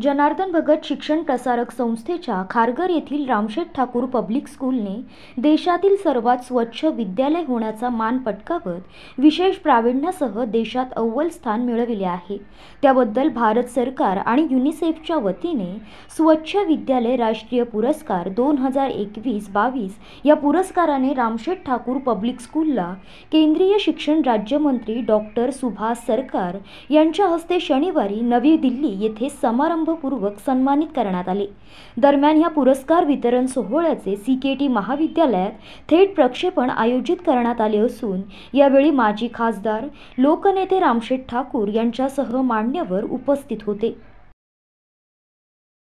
जनार्दन भगत शिक्षण प्रसारक संस्थेच्या खारघर येथील रामशेठ ठाकूर पब्लिक स्कूलने देशातील सर्वात स्वच्छ विद्यालय होण्याचा मान पटकावत विशेष प्रावीण्यासह देशात अव्वल स्थान मिळविले आहे त्याबद्दल भारत सरकार आणि युनिसेफच्या वतीने स्वच्छ विद्यालय राष्ट्रीय पुरस्कार दोन हजार एकवीस बावीस या पुरस्काराने रामशेठ ठाकूर पब्लिक स्कूलला केंद्रीय शिक्षण राज्यमंत्री डॉक्टर सुभाष सरकार यांच्या हस्ते शनिवारी नवी दिल्ली येथे समारंभ समारंभपूर्वक सन्मानित करण्यात आले दरम्यान ह्या पुरस्कार वितरण सोहळ्याचे सी के टी महाविद्यालयात थेट प्रक्षेपण आयोजित करण्यात आले असून यावेळी माजी खासदार लोकनेते रामशेठ ठाकूर यांच्यासह मान्यवर उपस्थित होते